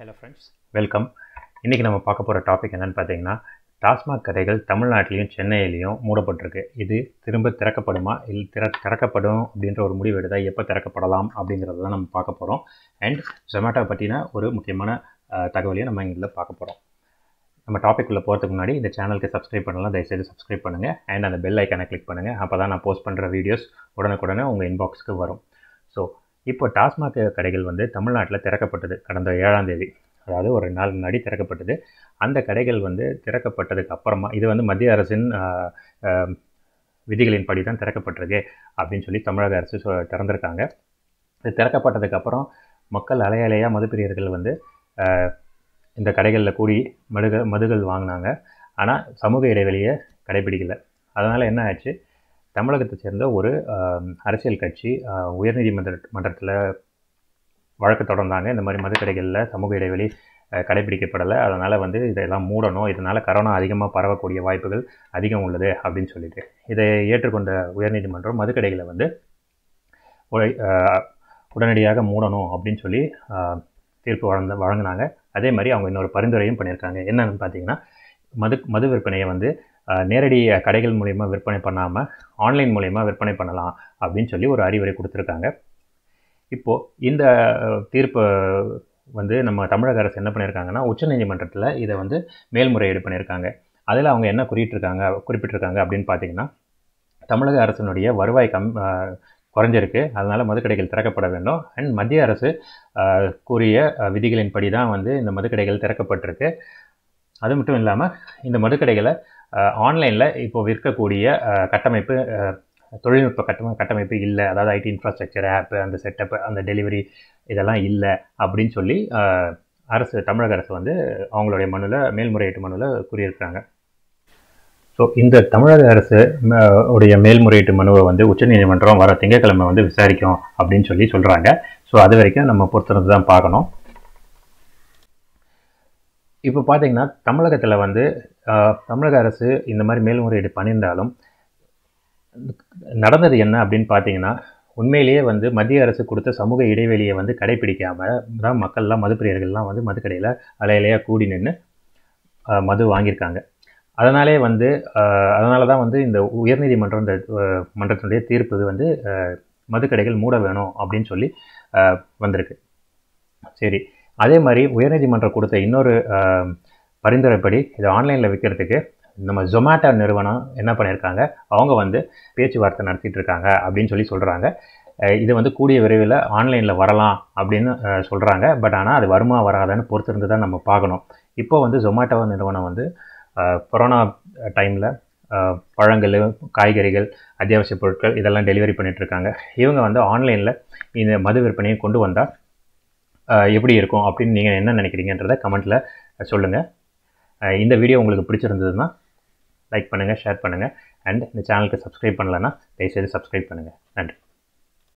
hello friends welcome இன்றைக்கி நம்ம பார்க்க போகிற டாபிக் என்னென்னு பார்த்தீங்கன்னா டாஸ்மாக் கடைகள் தமிழ்நாட்டிலையும் சென்னையிலையும் மூடப்பட்டிருக்கு இது திரும்ப திறக்கப்படுமா இல்லை திற திறக்கப்படும் அப்படின்ற ஒரு முடிவு எடுத்தால் எப்போ திறக்கப்படலாம் அப்படிங்கிறத நம்ம பார்க்க போகிறோம் அண்ட் ஜொமேட்டோ பற்றின ஒரு முக்கியமான தகவலையும் நம்ம இதில் பார்க்க போகிறோம் நம்ம டாபிக் உள்ள போகிறதுக்கு முன்னாடி இந்த சேனலுக்கு சப்ஸ்கிரைப் பண்ணலாம் தயவுசெய்து சப்ஸ்கிரைப் பண்ணுங்கள் அண்ட் அந்த பெல் ஐக்கானை கிளிக் பண்ணுங்கள் அப்போ தான் நான் போஸ்ட் பண்ணுற வீடியோஸ் உடனுக்குடனே உங்கள் இன்பாக்ஸ்க்கு வரும் இப்போ டாஸ்மாக் கடைகள் வந்து தமிழ்நாட்டில் திறக்கப்பட்டது கடந்த ஏழாம் தேதி அதாவது ஒரு நாள் முன்னாடி திறக்கப்பட்டது அந்த கடைகள் வந்து திறக்கப்பட்டதுக்கு அப்புறமா இது வந்து மத்திய அரசின் விதிகளின் படி தான் திறக்கப்பட்டிருக்கு அப்படின்னு சொல்லி தமிழக அரசு திறந்திருக்காங்க இது திறக்கப்பட்டதுக்கப்புறம் மக்கள் அலையலையாக மதுப்பிரியர்கள் வந்து இந்த கடைகளில் கூடி மதுகள் மதுகள் வாங்கினாங்க ஆனால் சமூக இடைவெளியை கடைபிடிக்கலை அதனால் என்ன ஆச்சு தமிழகத்தை சேர்ந்த ஒரு அரசியல் கட்சி உயர்நீதிமன்ற மன்றத்தில் வழக்கு தொடர்ந்தாங்க இந்த மாதிரி மதுக்கடைகளில் சமூக இடைவெளி கடைபிடிக்கப்படலை அதனால் வந்து இதெல்லாம் மூடணும் இதனால் கரோனா அதிகமாக பரவக்கூடிய வாய்ப்புகள் அதிகம் உள்ளது அப்படின்னு சொல்லிட்டு இதை ஏற்றுக்கொண்ட உயர்நீதிமன்றம் மதுக்கடைகளை வந்து உடனடியாக மூடணும் அப்படின்னு சொல்லி தீர்ப்பு வழங்க வழங்கினாங்க அதே மாதிரி அவங்க இன்னொரு பரிந்துரையும் பண்ணியிருக்காங்க என்னென்னு பார்த்தீங்கன்னா மது மது விற்பனையை வந்து நேரடி கடைகள் மூலயமா விற்பனை பண்ணாமல் ஆன்லைன் மூலயமா விற்பனை பண்ணலாம் அப்படின்னு சொல்லி ஒரு அறிவுரை கொடுத்துருக்காங்க இப்போது இந்த தீர்ப்பு வந்து நம்ம தமிழக அரசு என்ன பண்ணியிருக்காங்கன்னா உச்சநீதிமன்றத்தில் இதை வந்து மேல்முறையீடு பண்ணியிருக்காங்க அதில் அவங்க என்ன குறிப்பிட்டிருக்காங்க குறிப்பிட்டிருக்காங்க அப்படின்னு பார்த்தீங்கன்னா தமிழக அரசினுடைய வருவாய் கம் குறைஞ்சிருக்கு அதனால் மதுக்கடைகள் திறக்கப்பட வேண்டும் அண்ட் மத்திய அரசு கூறிய விதிகளின்படி தான் வந்து இந்த மதுக்கடைகள் திறக்கப்பட்டிருக்கு அது மட்டும் இல்லாமல் இந்த மதுக்கடைகளை ஆன்லைனில் இப்போது விற்கக்கூடிய கட்டமைப்பு தொழில்நுட்ப கட்டமை கட்டமைப்பு இல்லை அதாவது ஐடி இன்ஃப்ராஸ்ட்ரக்சர் ஆப்பு அந்த செட்டப்பு அந்த டெலிவரி இதெல்லாம் இல்லை அப்படின்னு சொல்லி அரசு தமிழக அரசு வந்து அவங்களுடைய மனுவில் மேல்முறையீட்டு மனுவில் கூறியிருக்கிறாங்க ஸோ இந்த தமிழக அரசு உடைய மேல்முறையீட்டு மனுவை வந்து உச்சநீதிமன்றம் வர திங்கட்கிழமை வந்து விசாரிக்கும் அப்படின்னு சொல்லி சொல்கிறாங்க ஸோ அது வரைக்கும் நம்ம பொறுத்திருந்து தான் பார்க்கணும் இப்போ பார்த்திங்கன்னா தமிழகத்தில் வந்து தமிழக அரசு இந்த மாதிரி மேல்முறையீடு பண்ணியிருந்தாலும் நடந்தது என்ன அப்படின்னு பார்த்தீங்கன்னா உண்மையிலேயே வந்து மத்திய அரசு கொடுத்த சமூக இடைவெளியை வந்து கடைபிடிக்காமல் தான் மக்கள்லாம் மதுப்பிரியர்கள்லாம் வந்து மதுக்கடையில் அலையலையாக கூடி நின்று மது வாங்கியிருக்காங்க அதனாலே வந்து அதனால தான் வந்து இந்த உயர்நீதிமன்ற மன்றத்தினுடைய தீர்ப்பு வந்து மதுக்கடைகள் மூட வேணும் அப்படின்னு சொல்லி வந்திருக்கு சரி அதே மாதிரி உயர்நீதிமன்றம் கொடுத்த இன்னொரு பரிந்துரைப்படி இதை ஆன்லைனில் விற்கிறதுக்கு நம்ம ஜொமேட்டோ நிறுவனம் என்ன பண்ணியிருக்காங்க அவங்க வந்து பேச்சுவார்த்தை நடத்திட்டு இருக்காங்க அப்படின்னு சொல்லி சொல்கிறாங்க இது வந்து கூடிய விரைவில் ஆன்லைனில் வரலாம் அப்படின்னு சொல்கிறாங்க பட் ஆனால் அது வருமா வராதான்னு பொறுத்திருந்து தான் நம்ம பார்க்கணும் இப்போ வந்து ஜொமேட்டோ நிறுவனம் வந்து கொரோனா டைமில் பழங்கள் காய்கறிகள் அத்தியாவசிய பொருட்கள் இதெல்லாம் டெலிவரி பண்ணிகிட்ருக்காங்க இவங்க வந்து ஆன்லைனில் இந்த மது விற்பனையை கொண்டு வந்தால் எப்படி இருக்கும் அப்படின்னு நீங்கள் என்ன நினைக்கிறீங்கன்றத கமெண்ட்டில் சொல்லுங்கள் இந்த வீடியோ உங்களுக்கு பிடிச்சிருந்ததுன்னா லைக் பண்ணுங்கள் ஷேர் பண்ணுங்கள் அண்ட் இந்த சேனலுக்கு சப்ஸ்கிரைப் பண்ணலைன்னா தயவுசெய்து சப்ஸ்கிரைப் பண்ணுங்கள் நன்றி